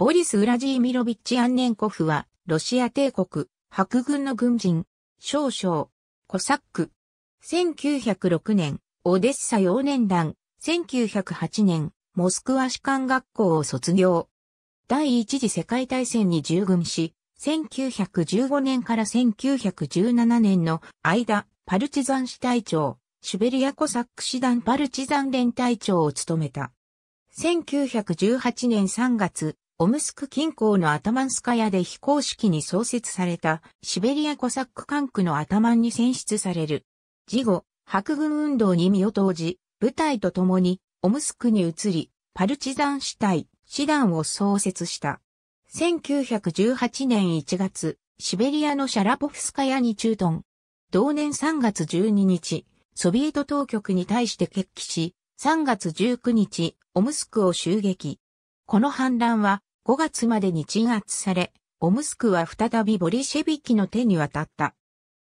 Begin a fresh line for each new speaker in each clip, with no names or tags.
ボリス・ウラジーミロビッチ・アンネンコフは、ロシア帝国、白軍の軍人、少将、コサック。1906年、オデッサ幼年団、1908年、モスクワ士官学校を卒業。第一次世界大戦に従軍し、1915年から1917年の間、パルチザン市隊長、シュベリアコサック師団パルチザン連隊長を務めた。1918年3月、オムスク近郊のアタマンスカヤで非公式に創設されたシベリアコサック管区のアタマンに選出される。事後、白軍運動に身を投じ、部隊と共にオムスクに移り、パルチザン主体、師団を創設した。1918年1月、シベリアのシャラポフスカヤに駐屯。同年3月12日、ソビエト当局に対して決起し、3月19日、オムスクを襲撃。この反乱は、5月までに鎮圧され、オムスクは再びボリシェビキの手に渡った。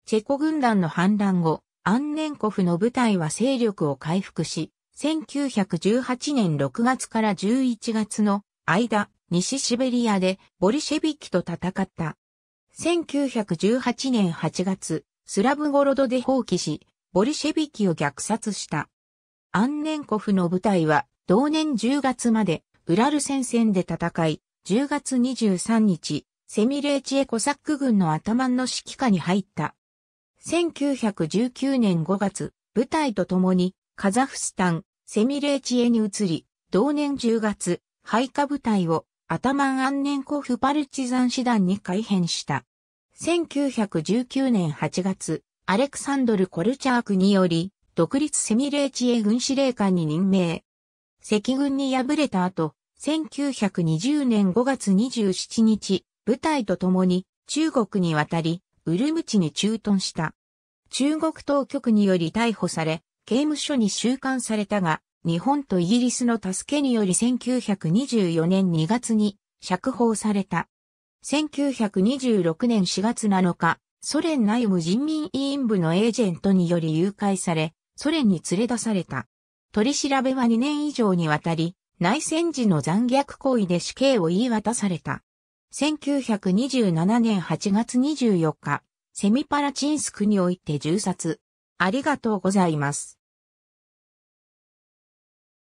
チェコ軍団の反乱後、アンネンコフの部隊は勢力を回復し、1918年6月から11月の間、西シベリアでボリシェビキと戦った。1918年8月、スラブゴロドで放棄し、ボリシェビキを虐殺した。アンネンコフの部隊は同年10月までウラル戦線で戦い、10月23日、セミレーチエコサック軍の頭の指揮下に入った。1919年5月、部隊と共にカザフスタン、セミレーチエに移り、同年10月、配下部隊をアタマン・アンネンコフ・パルチザン師団に改編した。1919年8月、アレクサンドル・コルチャークにより、独立セミレーチエ軍司令官に任命。赤軍に敗れた後、1920年5月27日、部隊と共に中国に渡り、ウルムチに駐屯した。中国当局により逮捕され、刑務所に収監されたが、日本とイギリスの助けにより1924年2月に釈放された。1926年4月7日、ソ連内務人民委員部のエージェントにより誘拐され、ソ連に連れ出された。取り調べは2年以上にわたり、内戦時の残虐行為で死刑を言い渡された。1927年8月24日、セミパラチンスクにおいて銃殺。ありがとうございます。